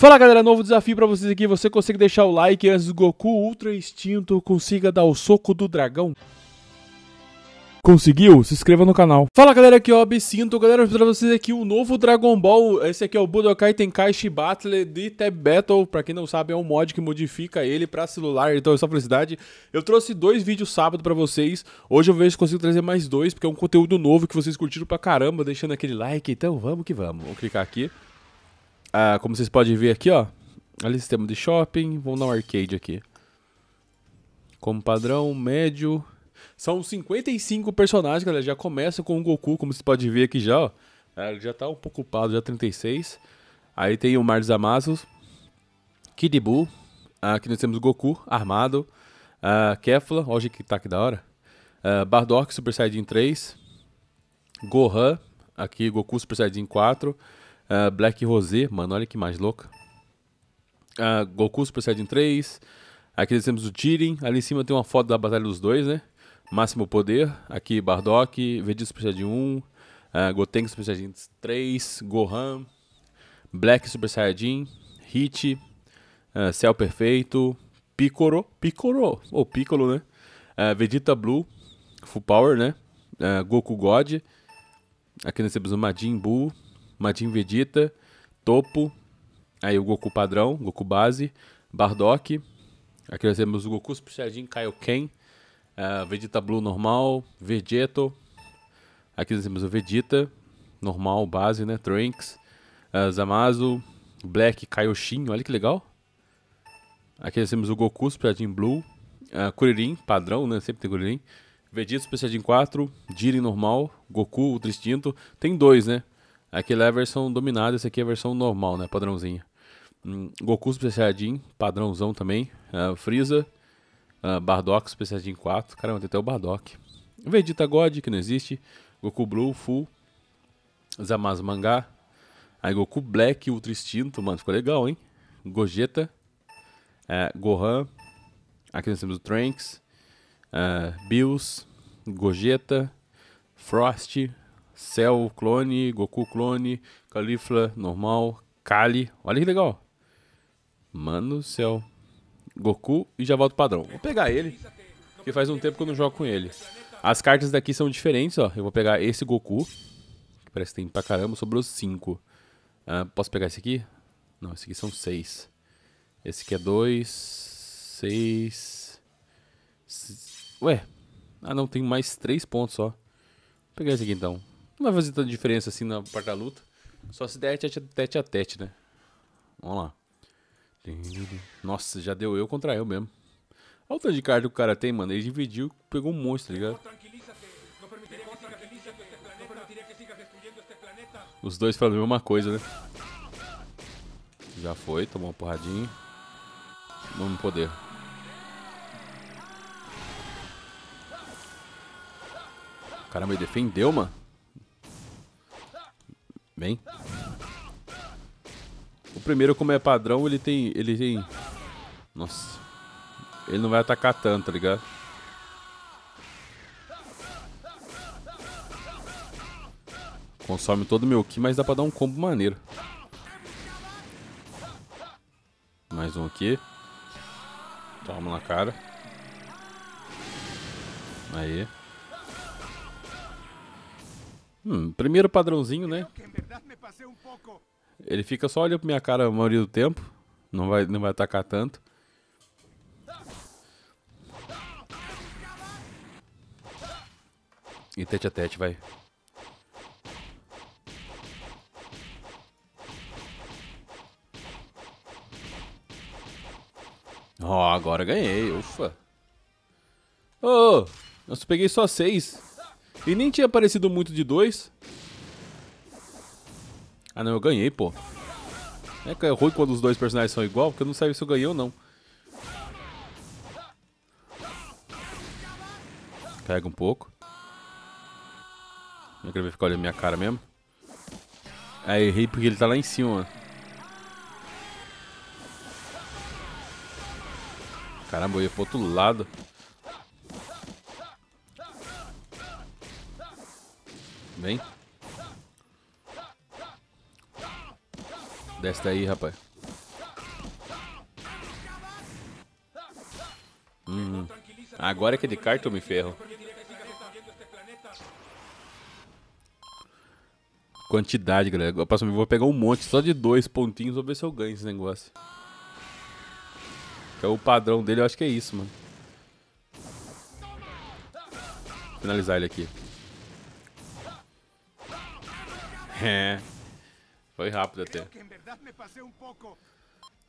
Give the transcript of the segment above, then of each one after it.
Fala galera, novo desafio para vocês aqui. Você consegue deixar o like antes do Goku Ultra Instinto consiga dar o soco do dragão? Conseguiu? Se inscreva no canal. Fala galera, aqui é o Absinto. Galera, pra vocês aqui o novo Dragon Ball. Esse aqui é o Budokai Tenkaichi Battle de Tab Battle. Pra quem não sabe, é um mod que modifica ele pra celular. Então é só felicidade. Eu trouxe dois vídeos sábado pra vocês. Hoje eu vejo se consigo trazer mais dois, porque é um conteúdo novo que vocês curtiram pra caramba. Deixando aquele like. Então vamos que vamos. Vou clicar aqui. Ah, como vocês podem ver aqui, ó. Ali sistema de shopping. Vamos dar um arcade aqui. Como padrão, médio. São 55 personagens, galera. Já começa com o Goku, como vocês podem ver aqui já, ó. Ah, ele já tá um pouco ocupado, já 36. Aí tem o Mar dos Amasos. Kid Buu. Ah, aqui nós temos o Goku, armado. Uh, Kefla, olha que tá aqui da hora. Uh, Bardock, Super Saiyajin 3. Gohan, aqui Goku Super Saiyajin 4. Uh, Black Rosé, mano, olha que mais louca. Uh, Goku Super Saiyajin 3. Aqui nós temos o Jiren. Ali em cima tem uma foto da batalha dos dois, né? Máximo Poder. Aqui Bardock, Vegeta Super Saiyajin 1. Uh, ah, Gotenks Super Saiyajin 3. Gohan. Black Super Saiyajin. Hit. Uh, Céu Perfeito. Piccolo. Piccolo. Ou oh, Piccolo, né? Uh, Vegeta Blue. Full Power, né? Uh, Goku God. Aqui nós temos o Majin Buu. Majin Vegeta, Topo, aí o Goku padrão, Goku base, Bardock. Aqui nós temos o Goku Super Saiyajin Kaioken, uh, ah, Vegeta Blue normal, Vegeto. Aqui nós temos o Vegeta, normal, base, né? Trunks, uh, Zamasu, Black Kaioshin, olha que legal. Aqui nós temos o Goku Super Saiyajin Blue, uh, Kuririn, padrão, né? Sempre tem Kuririn. Vegeta Super Saiyajin 4, Jiren normal, Goku Ultra Instinto. Tem dois, né? Aqui é a versão dominada, esse aqui é a versão normal, né? Padrãozinha. Hum, Goku Super Saiyajin, padrãozão também. Uh, Freeza, uh, Bardock Super Saiyajin 4. Caramba, tem até o Bardock. Vegeta God, que não existe. Goku Blue, Full. Zamasu Mangá. Aí Goku Black, Ultra Instinto. Mano, ficou legal, hein? Gogeta. Uh, Gohan. Aqui nós temos o Trunks. Uh, Bills. Gogeta. Frost. Cell clone, Goku clone, Califla normal, Kali. Olha que legal. Mano do céu. Goku e já volto padrão. Vou pegar ele, porque faz um tempo que eu não jogo com ele. As cartas daqui são diferentes, ó. Eu vou pegar esse Goku, que parece que tem pra caramba, sobrou 5. Uh, ah, posso pegar esse aqui? Não, esse aqui são 6. Esse aqui é 2, 6... Ué, ah não, tem mais 3 pontos só. Vou pegar esse aqui então. Não vai fazer tanta diferença assim na parte da luta. Só se der tete, tete a tete, né? Vamos lá. Nossa, já deu eu contra eu mesmo. Olha o tanto de carta que o cara tem, mano. Ele dividiu, pegou um monstro tá ligado? Os dois falam a mesma coisa, né? Já foi, tomou uma porradinha. Vamos poder. Caramba, ele defendeu, mano. Vem. O primeiro, como é padrão, ele tem... Ele tem... Nossa. Ele não vai atacar tanto, tá ligado? Consome todo o meu Ki, mas dá pra dar um combo maneiro. Mais um aqui. Toma na cara. Aí. Hum, primeiro padrãozinho, né? Ele fica só olhando pra minha cara a maioria do tempo. Não vai, não vai atacar tanto. E tete a tete, vai. Ó, oh, agora ganhei, ufa. Ô, oh, eu peguei só seis. E nem tinha aparecido muito de dois. Ah não, eu ganhei, pô. É que é ruim quando os dois personagens são igual, porque eu não sei se eu ganhei ou não. Carrega um pouco. Não quero ver ficar olhando minha cara mesmo. Aí é, errei porque ele tá lá em cima. Caramba, eu ia pro outro lado. Vem. Desce daí, rapaz. Hum. Agora que é de carta eu me ferro. Quantidade, galera. eu vou pegar um monte só de dois pontinhos. Vou ver se eu ganho esse negócio. Que é o padrão dele, eu acho que é isso, mano. Finalizar ele aqui. É. Foi rápido até.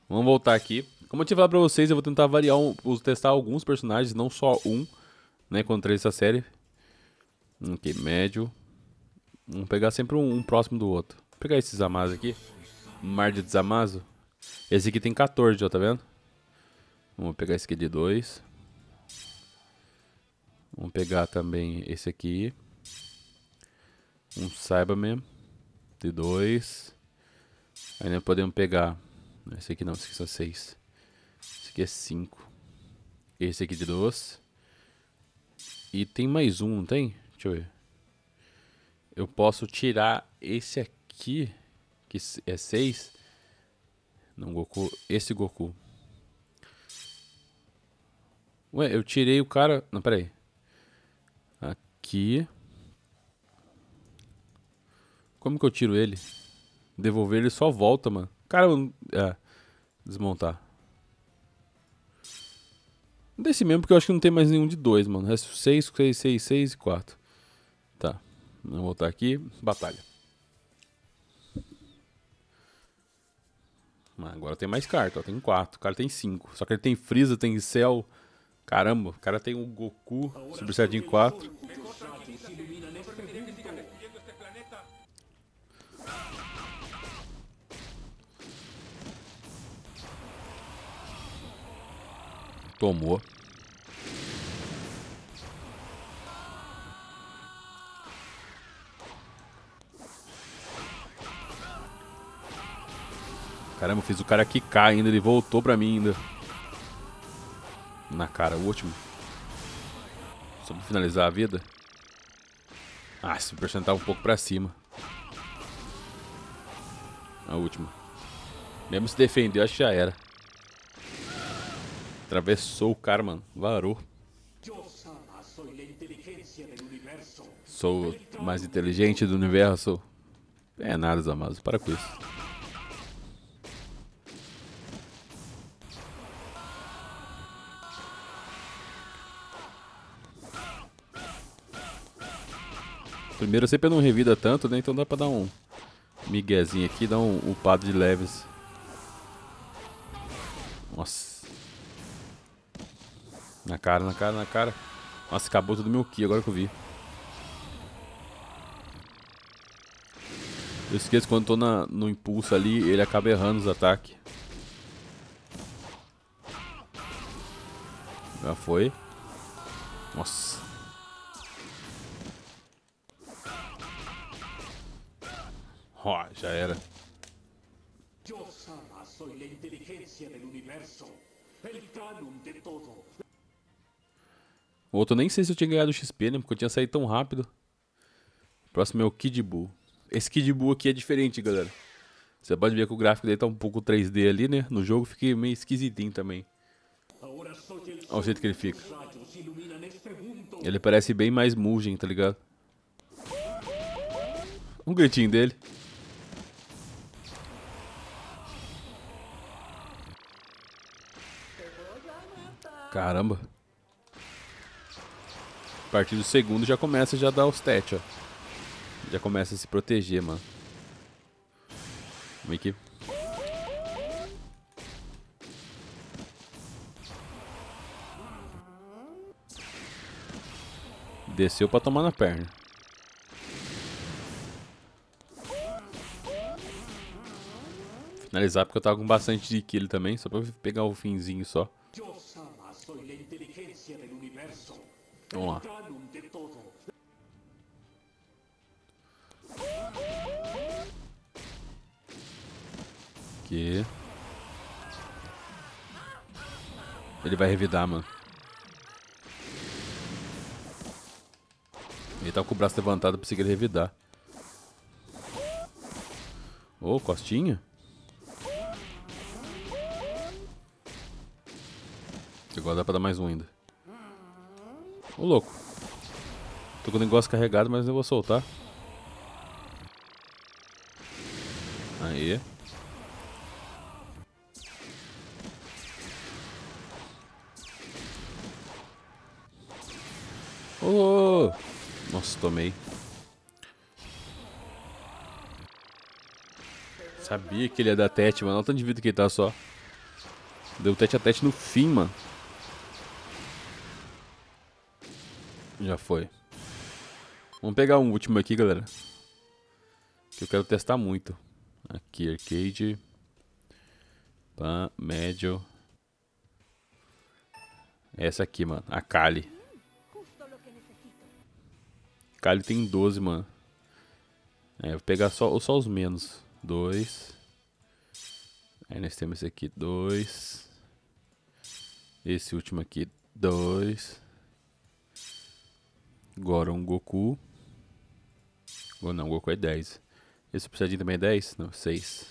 Vamos voltar aqui. Como eu tinha falado pra vocês, eu vou tentar variar, um, testar alguns personagens, não só um, né, Contra essa série. Ok, médio. Vamos pegar sempre um, um próximo do outro. Vou pegar esse Zamazo aqui. Mar de Zamazo. Esse aqui tem 14, ó, tá vendo? Vamos pegar esse aqui de 2. Vamos pegar também esse aqui. Um Cyberman. 102. Ainda podemos pegar. Esse aqui não, esse aqui são 6. Esse aqui é 5. Esse aqui de 2. E tem mais um, não tem? Deixa eu ver. Eu posso tirar esse aqui, que é 6. Não, Goku. Esse Goku. Ué, eu tirei o cara. Não, peraí. Aqui. Como que eu tiro ele? Devolver ele só volta, mano. Cara, eu... é. Desmontar. Desse mesmo, porque eu acho que não tem mais nenhum de dois, mano. Resto 6, 6, 6, 6 e 4. Tá. Vamos voltar aqui. Batalha. Mas agora tem mais carta, ó. Tem 4. O cara tem 5. Só que ele tem Freeza, tem Cell. Caramba, o cara tem o Goku, Super Saiyajin 4. Tomou. Caramba, eu fiz o cara quicar ainda, ele voltou pra mim ainda. Na cara, o último. Só pra finalizar a vida. Ah, se percentar um pouco pra cima. A última. Mesmo se defender, acho que já era. Atravessou o Karman, varou. Sou mais inteligente do universo. É nada, Zamazo, para com isso. Primeiro sempre não revida tanto, né? Então dá pra dar um miguezinho aqui, dar um upado de leves. Nossa. Na cara, na cara, na cara. Nossa, acabou todo meu Ki, agora que eu vi. Eu esqueço quando tô na, no impulso ali, ele acaba errando os ataques. Já foi. Nossa. Ó, já era. Eu sou a inteligência do universo, O canon de todo. O outro eu nem sei se eu tinha ganhado o XP, né? Porque eu tinha saído tão rápido. O próximo é o Kid Buu. Esse Kid Buu aqui é diferente, galera. Você pode ver que o gráfico dele tá um pouco 3D ali, né? No jogo fiquei meio esquisitinho também. Olha o jeito que ele fica. Ele parece bem mais Mugen, tá ligado? Um gritinho dele. Caramba. A partir do segundo já começa já dar os tete, ó. Já começa a se proteger, mano. Vamos aqui. Desceu pra tomar na perna. Finalizar porque eu tava com bastante de kill também, só pra pegar o finzinho só. Vamos lá. Aqui. Ele vai revidar, mano. Ele tá com o braço levantado, pensei que revidar. Ô, oh, costinha. Agora dá pra dar mais um ainda. Ô louco. Tô com o negócio carregado, mas eu vou soltar. Aí. Oh! Nossa, tomei. Sabia que ele ia dar tete, mano. Olha o tanto de vida que ele tá só. Deu tete a tete no fim, mano. Já foi. Vamos pegar um último aqui, galera. Que eu quero testar muito. Aqui, arcade. Pan, médio. Essa aqui, mano. A Kali. Kali tem 12, mano. É, vou pegar só, só os menos. 2. Aí nós temos esse aqui, 2. Esse último aqui, 2. Goron Goku. Ou não, Goku é 10. Esse puxadinho também é 10? Não, 6.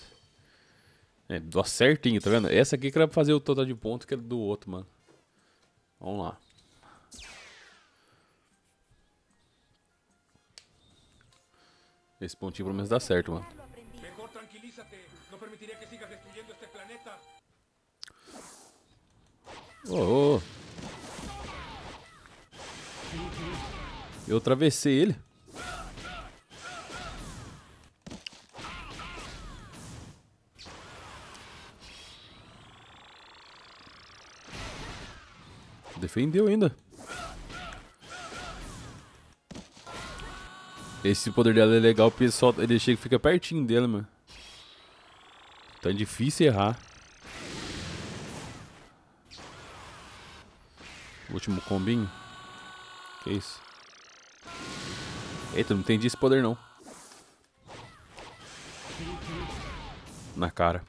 É, dó certinho, tá vendo? Essa aqui que era pra fazer o total de pontos que era do outro, mano. Vamos lá. Esse pontinho pelo menos dá certo, mano. Ô, oh, Oh. Eu atravessei ele. Defendeu ainda. Esse poder dela é legal porque ele chega e fica pertinho dela, mano. Então é difícil errar. Último combinho. Que isso? Eita, não entendi esse poder não. Na cara.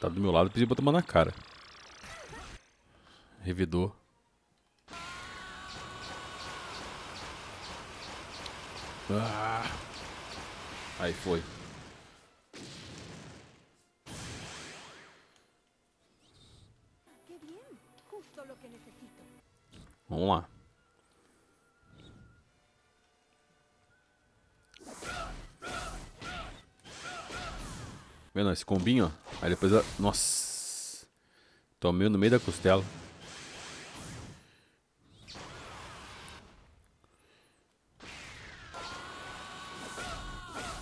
Tá do meu lado, pedi pra tomar na cara. Revidou. Ah. Aí foi. Vamos lá. Vendo esse combinho, ó. Aí depois, ela... nossa. Tomei no meio da costela.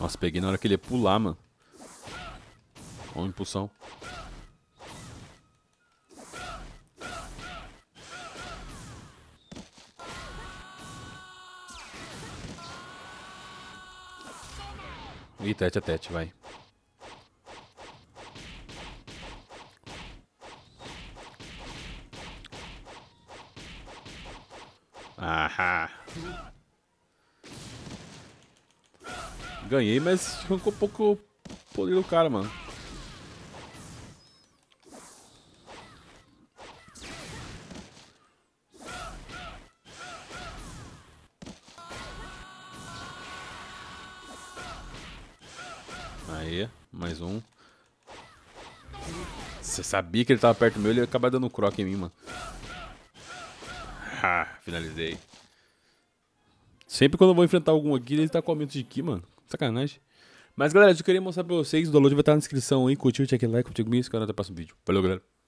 Nossa, peguei na hora que ele ia pular, mano. com impulsão. E tete a tete, vai. Ahá. Ganhei, mas ficou um pouco poder do cara, mano. Aê, mais um. Você sabia que ele tava perto meu, ele ia acabar dando croc em mim, mano. Ha, finalizei. Sempre quando eu vou enfrentar algum aqui, ele tá com aumento de ki, mano. Sacanagem. Mas galera, eu queria mostrar pra vocês, o download vai estar na descrição aí. Curtiu, aquele like, curtiu comigo, esse canal até o próximo vídeo. Valeu, galera.